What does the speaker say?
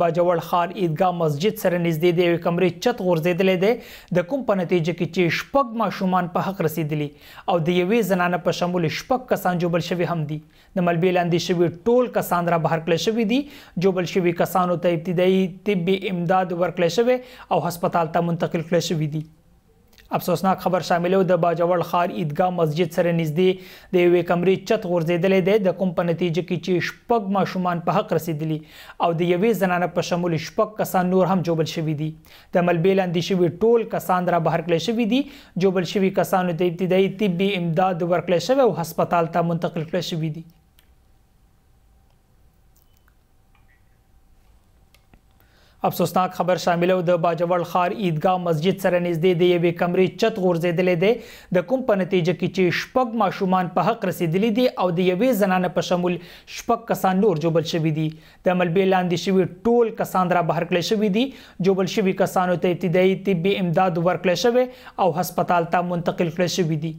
باجوړ خان عیدګاه مسجد سره نږدې د یو کمرې چت غورځېدلې ده د کوم په نتیجه کې چې شپږ ماشومان په حق رسیدلی او د یوې زنانه په شمول شپږ کسان جوبل شوی هم دي د ملبي لاندې شوی ټول کسان را بهر کړل شوی دي جوبل شوی کسانو ته ابتدایي طبي امداد ورکړل شوی او هسپتال ته منتقل کړل شوی دي افسوسناک خبر شاملو د باجوړ خار عیدګاه مسجد سره نږدې د یوې کمرې چت غورځیدلې ده د کوم په نتیجه کې چې شپږ ماشومان په حق رسیدلی او د یوې زنانه په شمول شپږ کسان نور هم جوبل شوي دي د ملبې لاندې شوي ټول کسان را بهر کړل شوي دي جوبل شوي کسانو ته ابتدایي طبي امداد ورکړل شوی او هسپتال ته منتقل کړل شوي دي افسوسناک خبر شامل او د باجوړ خار عیدګاه مسجد سره نږدې د یوې کمرې چت غورځېدلې ده د کوم په نتیجه کې چې شپږ ماشومان په حق رسیدلې دي او د یوې زنانه په شمول شپږ کسان نور جوبل شوي دي د ملبې لاندې شوي ټول کسان را بهر کړل شوي دي جوبل شوي کسانو ته ابتدایي طبي امداد ورکړل شوی او هسپتال ته منتقل کړل شوی دي